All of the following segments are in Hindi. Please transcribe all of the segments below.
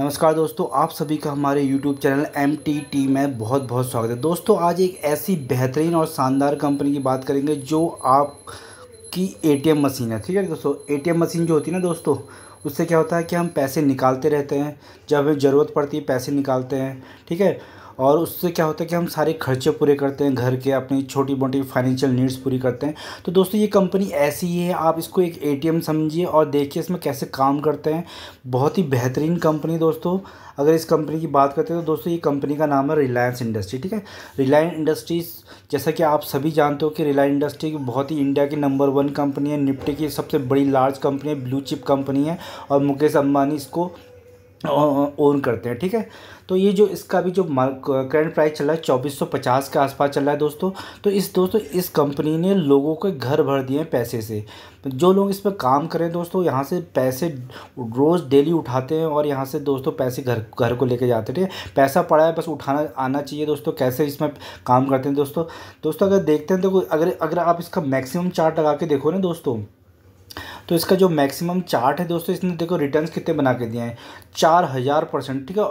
नमस्कार दोस्तों आप सभी का हमारे YouTube channel M T T में बहुत बहुत स्वागत है दोस्तों आज एक ऐसी बेहतरीन और शानदार कंपनी की बात करेंगे जो आपकी एम मशीन है ठीक है दोस्तों ए एम मशीन जो होती है ना दोस्तों उससे क्या होता है कि हम पैसे निकालते रहते हैं जब हमें ज़रूरत पड़ती है पैसे निकालते हैं ठीक है और उससे क्या होता है कि हम सारे खर्चे पूरे करते हैं घर के अपनी छोटी मोटी फाइनेंशियल नीड्स पूरी करते हैं तो दोस्तों ये कंपनी ऐसी ही है आप इसको एक ए समझिए और देखिए इसमें कैसे काम करते हैं बहुत ही बेहतरीन कंपनी दोस्तों अगर इस कंपनी की बात करते हैं तो दोस्तों ये कंपनी का नाम है रिलायंस इंडस्ट्री ठीक है रिलायंस इंडस्ट्रीज जैसा कि आप सभी जानते हो कि रिलायंस इंडस्ट्री बहुत ही इंडिया की नंबर वन कंपनी है निफ्टी की सबसे बड़ी लार्ज कंपनी है ब्लू चिप कंपनी है और मुकेश अम्बानी इसको ओन करते हैं ठीक है तो ये जो इसका भी जो करंट प्राइस चल रहा है चौबीस सौ पचास के आसपास चल रहा है दोस्तों तो इस दोस्तों इस कंपनी ने लोगों के घर भर दिए हैं पैसे से जो लोग इस पर काम करें दोस्तों यहाँ से पैसे रोज़ डेली उठाते हैं और यहाँ से दोस्तों पैसे घर घर को लेके जाते हैं पैसा पड़ा है बस उठाना आना चाहिए दोस्तों कैसे इसमें काम करते हैं दोस्तों दोस्तों अगर देखते हैं तो अगर अगर आप इसका मैक्सिमम चार्ट लगा के देखो ना दोस्तों तो इसका जो मैक्सिमम चार्ट है दोस्तों इसने देखो रिटर्न कितने बना के दिए हैं चार हज़ार परसेंट ठीक है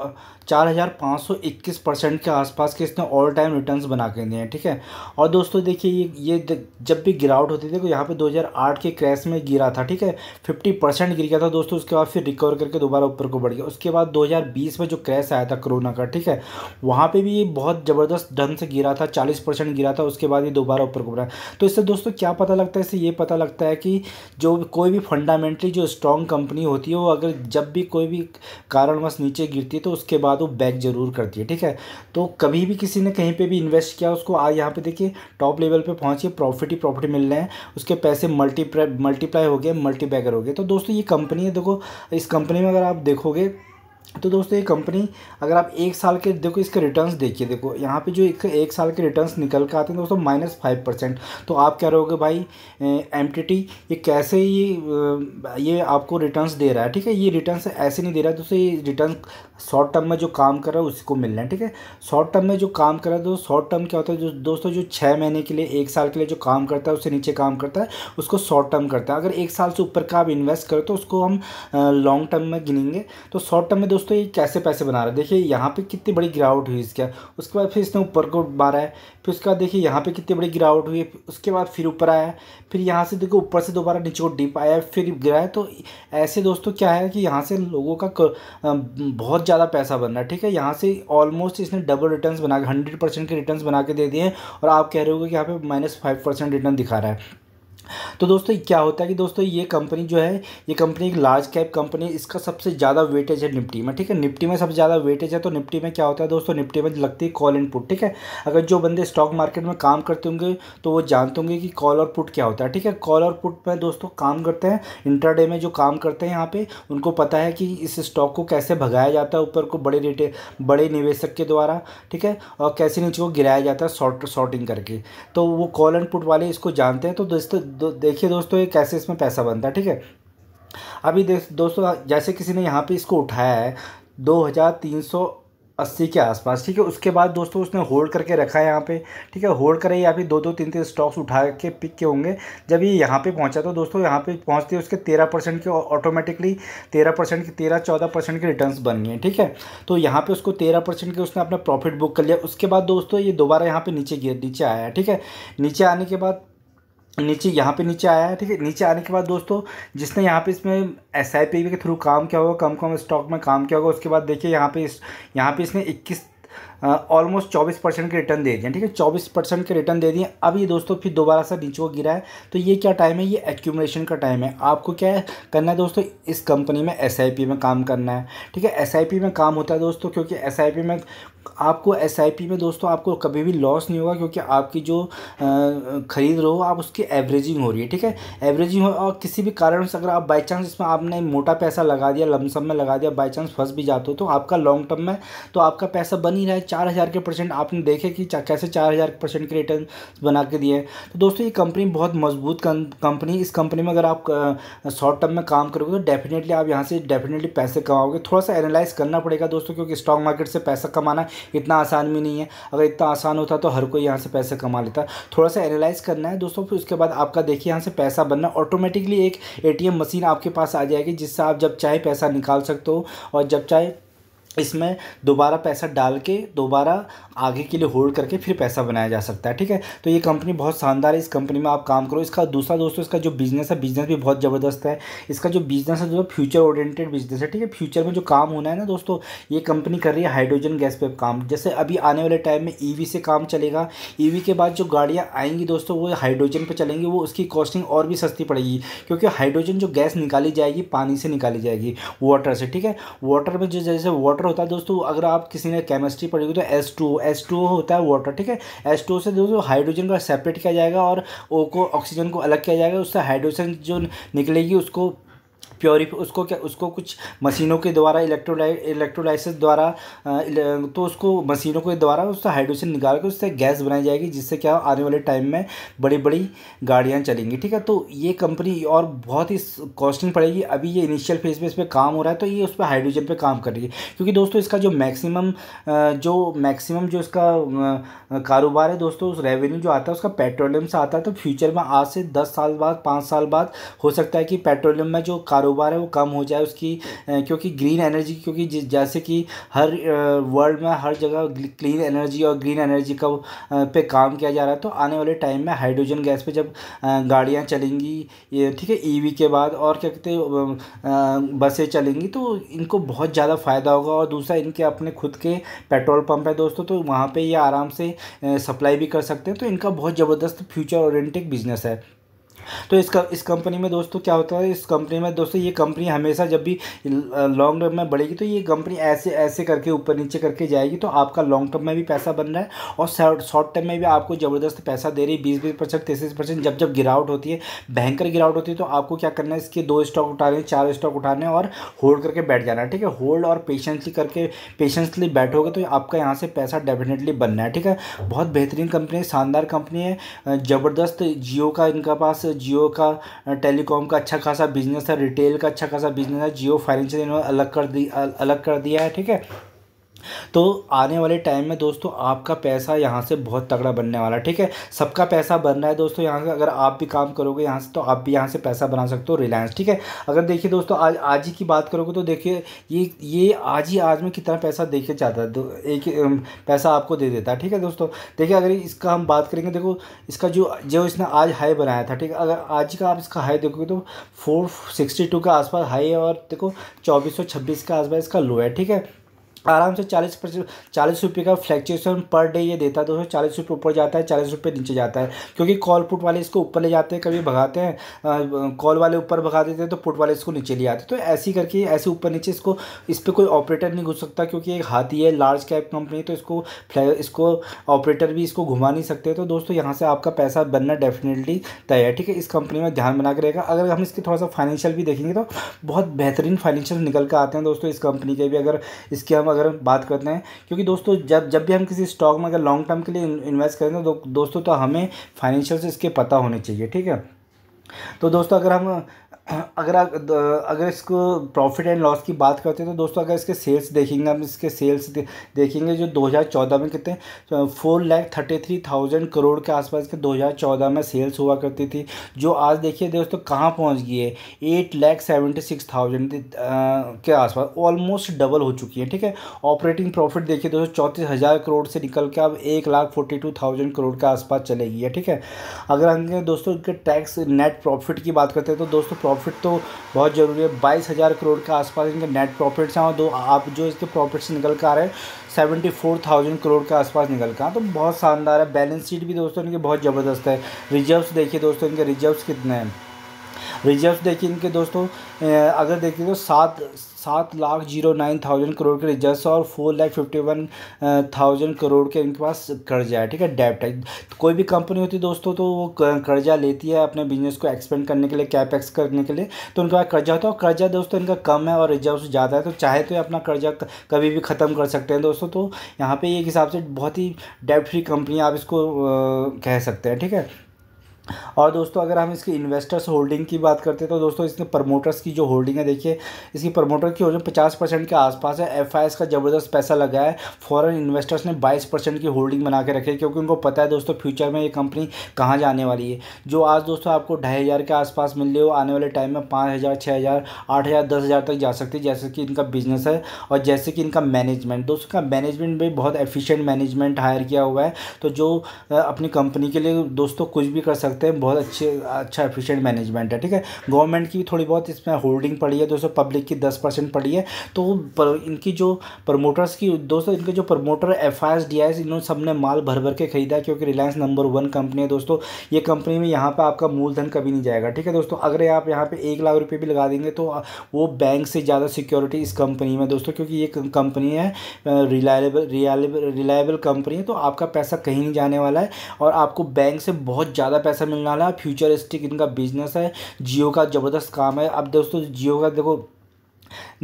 चार हज़ार पाँच सौ इक्कीस परसेंट के आसपास के इसने ऑल टाइम रिटर्न्स बना के दिए हैं ठीक है और दोस्तों देखिए ये ये जब भी गिरावट होती थी देखो यहाँ पे 2008 के क्रैश में गिरा था ठीक है 50 परसेंट गिर गया था दोस्तों उसके बाद फिर रिकवर करके दोबारा ऊपर को बढ़ गया उसके बाद 2020 में जो क्रैश आया था कोरोना का ठीक है वहाँ पर भी ये बहुत ज़बरदस्त ढंग से गिरा था चालीस परसेंट गिरा था उसके बाद ये दोबारा ऊपर को बढ़ा तो इससे दोस्तों क्या पता लगता है इससे ये पता लगता है कि जो कोई कोई भी फंडामेंटली जो स्ट्रॉन्ग कंपनी होती है वो अगर जब भी कोई भी कारणवश नीचे गिरती है तो उसके बाद वो बैक जरूर करती है ठीक है तो कभी भी किसी ने कहीं पर भी इन्वेस्ट किया उसको आज यहाँ पर देखिए टॉप लेवल पर पहुँचिए प्रॉफिट ही प्रॉफिट मिल रहे हैं उसके पैसे मल्टीप्लाई मल्टीप्लाई हो गए मल्टीबैगर हो गए तो दोस्तों ये कंपनी है देखो इस कंपनी में अगर आप देखोगे तो दोस्तों ये कंपनी अगर आप एक साल के देखो इसके रिटर्न्स देखिए देखो यहाँ पे जो एक, एक साल के रिटर्न्स निकल के आते हैं दोस्तों माइनस फाइव परसेंट तो आप कह रहे भाई एम ये कैसे ये ये आपको रिटर्न्स दे रहा है ठीक है ये रिटर्न्स ऐसे नहीं दे रहा है दोस्तों ये रिटर्न शॉर्ट टर्म में जो काम कर रहा है उसको मिल रहा है ठीक है शॉर्ट टर्म में जो काम कर रहा है दोस्तों शॉर्ट टर्म क्या होता है जो दोस्तों जो छः महीने के लिए एक साल के लिए जो काम करता है उससे नीचे काम करता है उसको शॉर्ट टर्म करता है अगर एक साल से ऊपर का आप इन्वेस्ट करो तो उसको हम लॉन्ग टर्म में गिनेंगे तो शॉर्ट टर्म में दोस्तों दोस्तों ये कैसे पैसे बना रहा है देखिए यहाँ पे कितनी बड़ी गिरावट हुई इसका उसके बाद फिर इसने ऊपर को मारा है फिर उसके बाद देखिए यहाँ पे कितनी बड़ी गिरावट हुई उसके बाद फिर ऊपर आया फिर यहाँ से देखो ऊपर से दोबारा नीचे को डिप आया फिर गिरा है तो ऐसे दोस्तों क्या है कि यहाँ से लोगों का बहुत ज़्यादा पैसा बन रहा है ठीक है यहाँ से ऑलमोस्ट इसने डबल रिटर्न बना के हंड्रेड के रिटर्न बना के दे दिए और आप कह रहे हो कि यहाँ पे माइनस फाइव रिटर्न दिखा रहा है तो दोस्तों क्या होता है कि दोस्तों ये कंपनी जो है ये कंपनी एक लार्ज कैप कंपनी इसका सबसे ज़्यादा वेटेज है निफ्टी में ठीक है निफ्टी में सबसे ज़्यादा वेटेज है तो निफ्टी में क्या होता है दोस्तों निफ्टी में लगती है कॉल एंड पुट ठीक है अगर जो बंदे स्टॉक मार्केट में काम करते होंगे तो वो जानते होंगे कि कॉल और पुट क्या होता है ठीक है कॉल और पुट में दोस्तों काम करते हैं इंटरडे में जो काम करते हैं यहाँ पर उनको पता है कि इस स्टॉक को कैसे भगाया जाता है ऊपर को बड़े रेटे बड़े निवेशक के द्वारा ठीक है और कैसे नीचे को गिराया जाता है शॉर्ट शॉर्टिंग करके तो वो कॉल एंड पुट वाले इसको जानते हैं तो दोस्तों दो, देखिए दोस्तों ये कैसे इसमें पैसा बनता है ठीक है अभी देख दोस्तों जैसे किसी ने यहाँ पे इसको उठाया है दो हज़ार तीन सौ अस्सी के आसपास ठीक है उसके बाद दोस्तों उसने होल्ड करके रखा है यहाँ पे ठीक है होल्ड करे या फिर दो दो तीन तीन स्टॉक्स उठा के पिक के होंगे जब ये यहाँ पे पहुँचा तो दोस्तों यहाँ पे पहुँचते उसके तेरह परसेंट के ऑटोमेटिकली तेरह परसेंट के तेरह चौदह परसेंट के रिटर्न बन गए ठीक है तो यहाँ पर उसको तेरह परसेंट के उसने अपना प्रॉफिट बुक कर लिया उसके बाद दोस्तों ये दोबारा यहाँ पर नीचे गिर नीचे आया ठीक है नीचे आने के बाद नीचे यहाँ पे नीचे आया है ठीक है नीचे आने के बाद दोस्तों जिसने यहाँ पे इसमें एस आई पी के थ्रू काम किया होगा कम कम स्टॉक में काम किया होगा उसके बाद देखिए यहाँ पे इस यहाँ पे इसने इक्कीस ऑलमोस्ट चौबीस परसेंट के रिटर्न दे दिए ठीक है चौबीस परसेंट के रिटर्न दे दिए अब ये दोस्तों फिर दोबारा से नीचे को गिरा है तो ये क्या टाइम है ये एक्यूमलेशन का टाइम है आपको क्या है करना है दोस्तों इस कंपनी में एस में काम करना है ठीक है एस में काम होता है दोस्तों क्योंकि एस में आपको एस में दोस्तों आपको कभी भी लॉस नहीं होगा क्योंकि आपकी जो ख़रीद रहे हो आप उसकी एवरेजिंग हो रही है ठीक है एवरेजिंग हो और किसी भी कारण से अगर आप बाई चांस इसमें आपने मोटा पैसा लगा दिया लमसम में लगा दिया बाई चांस फंस भी जाते हो तो आपका लॉन्ग टर्म में तो आपका पैसा बन ही रहा है चार हज़ार के परसेंट आपने देखे कि कैसे चार हज़ार परसेंट के रिटर्न बना के दिए तो दोस्तों ये कंपनी बहुत मजबूत कंपनी इस कंपनी में अगर आप शॉर्ट टर्म में काम करोगे तो डेफिनेटली आप यहाँ से डेफिनेटली पैसे कमाओगे थोड़ा सा एनालाइज करना पड़ेगा दोस्तों क्योंकि स्टॉक मार्केट से पैसा कमाना इतना आसान भी नहीं है अगर इतना आसान होता तो हर कोई यहाँ से पैसे कमा लेता थोड़ा सा एनालाइज करना है दोस्तों फिर उसके बाद आपका देखिए यहाँ से पैसा बनना ऑटोमेटिकली एक ए मशीन आपके पास आ जाएगी जिससे आप जब चाहे पैसा निकाल सकते हो और जब चाहे इसमें दोबारा पैसा डाल के दोबारा आगे के लिए होल्ड करके फिर पैसा बनाया जा सकता है ठीक है तो ये कंपनी बहुत शानदार है इस कंपनी में आप काम करो इसका दूसरा दोस्तों इसका जो बिजनेस है बिजनेस भी बहुत ज़बरदस्त है इसका जो बिजनेस है दोस्तों फ्यूचर ओरिएंटेड बिजनेस है ठीक है फ्यूचर में जो काम होना है ना दोस्तों ये कंपनी कर रही है हाइड्रोजन गैस पर काम जैसे अभी आने वाले टाइम में ई से काम चलेगा ई के बाद जो गाड़ियाँ आएंगी दोस्तों वो हाइड्रोजन पर चलेंगी वो उसकी कॉस्टिंग और भी सस्ती पड़ेगी क्योंकि हाइड्रोजन जो गैस निकाली जाएगी पानी से निकाली जाएगी वाटर से ठीक है वाटर में जो जैसे वाटर होता है दोस्तों अगर आप किसी ने केमिस्ट्री पढ़ी होगी तो एस टू एस टू होता है वाटर ठीक है एस टू से दोस्तों हाइड्रोजन को सेपरेट किया जाएगा और ओ को ऑक्सीजन को अलग किया जाएगा उससे हाइड्रोजन जो निकलेगी उसको प्योरीफाई उसको क्या उसको कुछ मशीनों के द्वारा इलेक्ट्रोलाइट इलेक्ट्रोलाइसिस द्वारा तो उसको मशीनों के द्वारा उसका हाइड्रोजन निकाल कर उससे गैस बनाई जाएगी जिससे क्या आने वाले टाइम में बड़ी बड़ी गाड़ियाँ चलेंगी ठीक है तो ये कंपनी और बहुत ही कॉस्टिंग पड़ेगी अभी ये इनिशियल फेज में इस पर काम हो रहा है तो ये उस पर हाइड्रोजन पर काम कर रही है क्योंकि दोस्तों इसका जो मैक्सिमम जो मैक्सिमम जो इसका कारोबार है दोस्तों उस रेवेन्यू जो आता है उसका पेट्रोलियम से आता है तो फ्यूचर में आज से दस साल बाद पाँच साल बाद हो सकता है कि पेट्रोलियम में जो कारोबार कारोबार है वो कम हो जाए उसकी क्योंकि ग्रीन एनर्जी क्योंकि जैसे कि हर वर्ल्ड में हर जगह क्लीन एनर्जी और ग्रीन एनर्जी का पे काम किया जा रहा है तो आने वाले टाइम में हाइड्रोजन गैस पे जब गाड़ियाँ चलेंगी ठीक है ईवी e के बाद और क्या कहते हैं बसें चलेंगी तो इनको बहुत ज़्यादा फ़ायदा होगा और दूसरा इनके अपने खुद के पेट्रोल पम्प है दोस्तों तो वहाँ पर ये आराम से सप्लाई भी कर सकते हैं तो इनका बहुत ज़बरदस्त फ्यूचर ओरेंटिक बिजनेस है तो इस इस कंपनी में दोस्तों क्या होता है इस कंपनी में दोस्तों ये कंपनी हमेशा जब भी लॉन्ग टर्म में बढ़ेगी तो ये कंपनी ऐसे ऐसे करके ऊपर नीचे करके जाएगी तो आपका लॉन्ग टर्म में भी पैसा बन रहा है और शॉर्ट टर्म में भी आपको ज़बरदस्त पैसा दे रही है बीस बीस परसेंट तैतीस परसेंट जब जब गिरावट होती है भयंकर गिरावट होती है तो आपको क्या करना है इसके दो स्टॉक उठाने चार स्टॉक उठाने और होल्ड करके बैठ जाना है ठीक है होल्ड और पेशेंसली करके पेशेंसली बैठोगे तो आपका यहाँ से पैसा डेफिनेटली बनना है ठीक है बहुत बेहतरीन कंपनी है शानदार कंपनी है ज़बरदस्त जियो का इनका पास जियो का टेलीकॉम का अच्छा खासा बिजनेस है रिटेल का अच्छा खासा बिजनेस है जियो फाइनेंशियल इन्होंने अलग कर दी अलग कर दिया है ठीक है तो आने वाले टाइम में दोस्तों आपका पैसा यहाँ से बहुत तगड़ा बनने वाला ठीक है सबका पैसा बन रहा है दोस्तों यहाँ से अगर आप भी काम करोगे यहाँ से तो आप भी यहाँ से पैसा बना सकते हो रिलायंस ठीक है अगर देखिए दोस्तों आज आज ही की बात करोगे तो देखिए ये ये आज ही आज में कितना पैसा देखे जाता है एक पैसा आपको दे देता है ठीक है दोस्तों देखिए अगर इसका हम बात करेंगे देखो इसका जो जो इसने आज हाई बनाया था ठीक है अगर आज का आप इसका हाई देखोगे तो फोर सिक्सटी टू के आसपास हाई है और देखो चौबीस सौ छब्बीस के आसपास इसका लो है ठीक है आराम से चालीस परसेंट चालीस रुपये का फ्लैक्चुएसन पर डे ये देता है दोस्तों चालीस रुपये ऊपर जाता है चालीस रुपये नीचे जाता है क्योंकि कॉल पुट वाले इसको ऊपर ले जाते हैं कभी भगाते हैं कॉल वाले ऊपर भगा देते हैं तो पुट वाले इसको नीचे ले आते हैं तो ऐसी करके ऐसे ऊपर नीचे इसको इस पर कोई ऑपरेटर नहीं घुस सकता क्योंकि एक हाथी है लार्ज कैप कंपनी तो इसको इसको ऑपरेटर भी इसको घुमा नहीं सकते तो दोस्तों यहाँ से आपका पैसा बनना डेफिनेटली तय है ठीक है इस कंपनी में ध्यान बना रहेगा अगर हम इसके थोड़ा सा फाइनेंशियल भी देखेंगे तो बहुत बेहतरीन फाइनेंशियल निकल कर आते हैं दोस्तों इस कंपनी के भी अगर इसके हम अगर बात करते हैं क्योंकि दोस्तों जब जब भी हम किसी स्टॉक में अगर लॉन्ग टर्म के लिए इन्वेस्ट करें तो दोस्तों तो हमें फाइनेंशियल इसके पता होने चाहिए ठीक है तो दोस्तों अगर हम अगर अगर इसको प्रॉफिट एंड लॉस की बात करते हैं तो दोस्तों अगर इसके सेल्स देखेंगे हम इसके सेल्स दे, देखेंगे जो 2014 में कितने four lakh thirty three thousand crore के आसपास के 2014 में सेल्स हुआ करती थी जो आज देखिए दोस्तों कहाँ पहुँच गई है eight lakh seventy six thousand के आसपास ऑलमोस्ट डबल हो चुकी है ठीक है ऑपरेटिंग प्रॉफिट देखिए दोस्तों चौंतीस हज़ार करोड़ से निकल के अब एक lakh forty two thousand crore के आसपास चलेगी है ठीक है अगर हम दोस्तों के टैक्स नेट प्रॉफिट की बात करते हैं तो दोस्तों प्रॉफिट तो बहुत ज़रूरी है बाईस हज़ार करोड़ के आसपास इनके नेट प्रॉफिट्स हैं और दो आप जो इसके प्रॉफिट्स निकल कर आ रहे हैं सेवेंटी फोर थाउजेंड करोड़ के आसपास निकल कर तो बहुत शानदार है बैलेंस शीट भी दोस्तों इनके बहुत ज़बरदस्त है रिजर्व्स देखिए दोस्तों इनके रिजर्व्स कितने हैं रिजर्व देखिए इनके दोस्तों अगर देखिए तो सात सात lakh zero nine thousand crore के रिजर्व और four lakh fifty one thousand crore के इनके पास कर्जा है ठीक है डेप्ट है तो कोई भी कंपनी होती है दोस्तों तो वो कर्जा लेती है अपने बिजनेस को एक्सपेंड करने के लिए कैपेक्स करने के लिए तो उनके पास कर्जा होता है और कर्जा दोस्तों इनका कम है और रिजर्व ज़्यादा है तो चाहे तो अपना कर्जा कभी भी ख़त्म कर सकते हैं दोस्तों तो यहाँ पर एक हिसाब से बहुत ही डेप्ट फ्री कंपनी आप इसको कह सकते हैं ठीक है और दोस्तों अगर हम इसकी इन्वेस्टर्स होल्डिंग की बात करते हैं तो दोस्तों इसके प्रमोटर्स की जो होल्डिंग है देखिए इसकी प्रमोटर की होल्डिंग पचास परसेंट के आसपास है एफ का ज़बरदस्त पैसा लगा है फॉरेन इन्वेस्टर्स ने बाईस परसेंट की होल्डिंग बना के रखी है क्योंकि उनको पता है दोस्तों फ्यूचर में ये कंपनी कहाँ जाने वाली है जो आज दोस्तों आपको ढाई हज़ार के आसपास मिल रही हो आने वाले टाइम में पाँच हज़ार छः हज़ार आठ हज़ार दस हज़ार तक जा सकती है जैसे कि इनका बिजनेस है और जैसे कि इनका मैनेजमेंट दोस्तों का मैनेजमेंट भी बहुत एफिशियंट मैनेजमेंट हायर किया हुआ है तो जो अपनी कंपनी के लिए दोस्तों कुछ भी कर सकते सकते हैं बहुत अच्छे अच्छा एफिशिएंट मैनेजमेंट है ठीक है गवर्नमेंट की भी थोड़ी बहुत इसमें होल्डिंग पड़ी है दोस्तों पब्लिक की दस परसेंट पड़ी है तो पर, इनकी जो प्रमोटर्स की दोस्तों इनके जो promoter F I S D I S इन्होंने सब ने माल भर भर के खरीदा क्योंकि रिलायंस नंबर वन कंपनी है दोस्तों ये कंपनी में यहाँ पर आपका मूलधन कभी नहीं जाएगा ठीक है दोस्तों अगर आप यहाँ पर एक लाख रुपये भी लगा देंगे तो वो बैंक से ज़्यादा सिक्योरिटी इस कंपनी में दोस्तों क्योंकि ये कंपनी है रिलायबल रिलायबल रिलायबल कंपनी है तो आपका पैसा कहीं नहीं जाने वाला है और आपको बैंक से बहुत ज़्यादा पैसा मिलने वाला है फ्यूचरिस्टिक इनका बिजनेस है जियो का ज़बरदस्त काम है अब दोस्तों जियो का देखो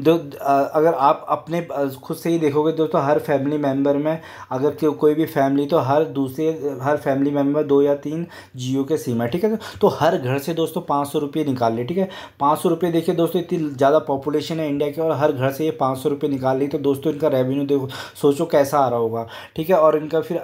दो अगर आप अपने खुद से ही देखोगे दोस्तों तो हर फैमिली मेम्बर में अगर कोई भी फैमिली तो हर दूसरे हर फैमिली मेम्बर दो या तीन जियो के सिम है ठीक है तो हर घर से दोस्तों पाँच सौ रुपये निकाल ली ठीक है पाँच सौ रुपये देखिए दोस्तों इतनी ज़्यादा पॉपुलेशन है इंडिया की और हर घर से ये पाँच सौ रुपये निकाल ली तो दोस्तों इनका रेवेन्यू देखो सोचो कैसा आ रहा होगा ठीक है और इनका फिर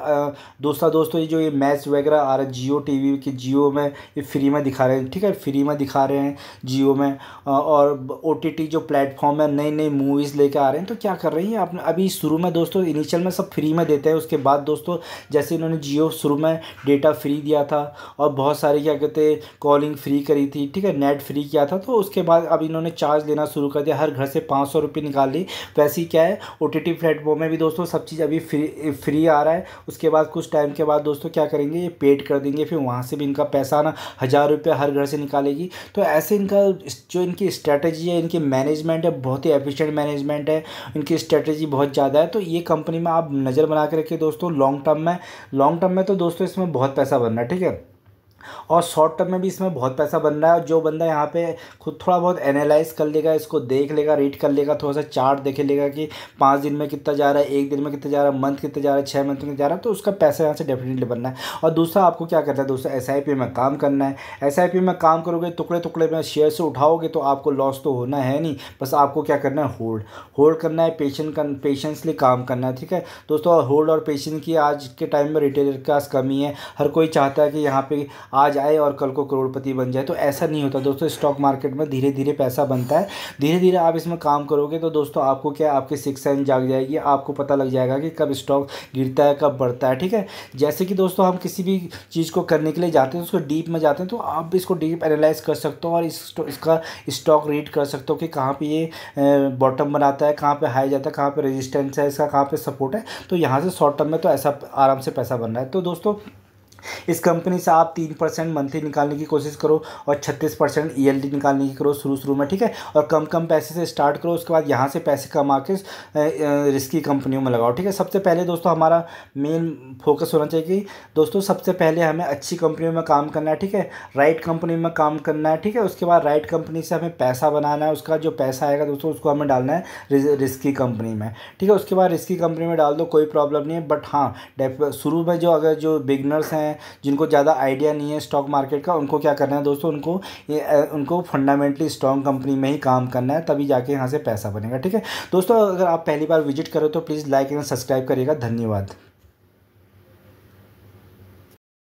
दूसरा दोस्तों ये जो ये मैच वगैरह आ रहा है जियो टी वी की जियो में ये फ्री में दिखा रहे हैं ठीक है फ्री में दिखा रहे हैं जियो में और ओ टी टी जो प्लेट प्लेटफॉर्म में नई नई मूवीज़ लेके आ रहे हैं तो क्या कर रही हैं आपने अभी शुरू में दोस्तों इनिशियल में सब फ्री में देते हैं उसके बाद दोस्तों जैसे इन्होंने जियो शुरू में डेटा फ्री दिया था और बहुत सारी क्या कहते हैं कॉलिंग फ्री करी थी ठीक है नेट फ्री किया था तो उसके बाद अब इन्होंने चार्ज लेना शुरू कर दिया हर घर से पाँच सौ रुपये निकाल ली वैसे ही क्या है ओ टी टी प्लेटफॉर्म में भी दोस्तों सब चीज़ अभी फ्री फ्री आ रहा है उसके बाद कुछ टाइम के बाद दोस्तों क्या करेंगे ये पेड कर देंगे फिर वहाँ से भी इनका पैसा आना हज़ार रुपये हर घर से निकालेगी तो ऐसे इनका जो इनकी स्ट्रैटेजी है इनकी मैनेजमेंट मैनेजमेंट है बहुत ही एफिशिएंट मैनेजमेंट है इनकी स्ट्रेटजी बहुत ज़्यादा है तो ये कंपनी में आप नज़र बना के रखिए दोस्तों लॉन्ग टर्म में लॉन्ग टर्म में तो दोस्तों इसमें बहुत पैसा बनना है ठीक है और शॉर्ट टर्म में भी इसमें बहुत पैसा बन रहा है और जो बंदा यहाँ पे खुद थोड़ा बहुत एनालाइज कर लेगा इसको देख लेगा रीड कर लेगा थोड़ा सा चार्ट देख लेगा कि पाँच दिन में कितना जा रहा है एक दिन में कितना जा रहा है मंथ कितना जा रहा है छः मंथ में जा रहा है तो उसका पैसा यहाँ से डेफिनेटली बनना है और दूसरा आपको क्या करना है दोस्तों एस में काम करना है एस में काम करोगे टुकड़े टुकड़े में शेयर से उठाओगे तो आपको लॉस तो होना है नहीं बस आपको क्या करना है होल्ड होल्ड करना है पेशेंट पेशेंसली काम करना है ठीक है दोस्तों होल्ड और पेशेंट की आज के टाइम में रिटेलर के पास कमी है हर कोई चाहता है कि यहाँ पर आज आए और कल को करोड़पति बन जाए तो ऐसा नहीं होता दोस्तों स्टॉक मार्केट में धीरे धीरे पैसा बनता है धीरे धीरे आप इसमें काम करोगे तो दोस्तों आपको क्या आपके सिक्स सेंस जाग जाएगी आपको पता लग जाएगा कि कब स्टॉक गिरता है कब बढ़ता है ठीक है जैसे कि दोस्तों हम किसी भी चीज़ को करने के लिए जाते हैं उसको डीप में जाते हैं तो आप इसको डीप एनालाइज कर सकते हो और इस इसका स्टॉक रीड कर सकते हो कि कहाँ पर ये बॉटम बनाता है कहाँ पर हाई जाता है कहाँ पर रेजिस्टेंस है इसका कहाँ पर सपोर्ट है तो यहाँ से शॉर्ट टर्म में तो ऐसा आराम से पैसा बन रहा है तो दोस्तों इस कंपनी से आप तीन परसेंट मंथली निकालने की कोशिश करो और छत्तीस परसेंट ई e निकालने की करो शुरू शुरू में ठीक है और कम कम पैसे से स्टार्ट करो उसके बाद यहाँ से पैसे कमा के रिस्की कंपनियों में लगाओ ठीक है सबसे पहले दोस्तों हमारा मेन फोकस होना चाहिए कि दोस्तों सबसे पहले हमें अच्छी कंपनियों में काम करना है ठीक है राइट कंपनी में काम करना है ठीक है उसके बाद राइट कंपनी से हमें पैसा बनाना है उसका जो पैसा आएगा दोस्तों उसको हमें डालना है रिस्की कंपनी में ठीक है उसके बाद रिस्की कंपनी में डाल दो कोई प्रॉब्लम नहीं है बट हाँ शुरू में जो अगर जो बिगनर्स हैं हैं जिनको ज़्यादा आइडिया नहीं है स्टॉक मार्केट का उनको क्या करना है दोस्तों उनको ये, उनको फंडामेंटली स्ट्रॉन्ग कंपनी में ही काम करना है तभी जाके यहाँ से पैसा बनेगा ठीक है दोस्तों अगर आप पहली बार विजिट करो तो प्लीज़ लाइक एंड सब्सक्राइब करिएगा धन्यवाद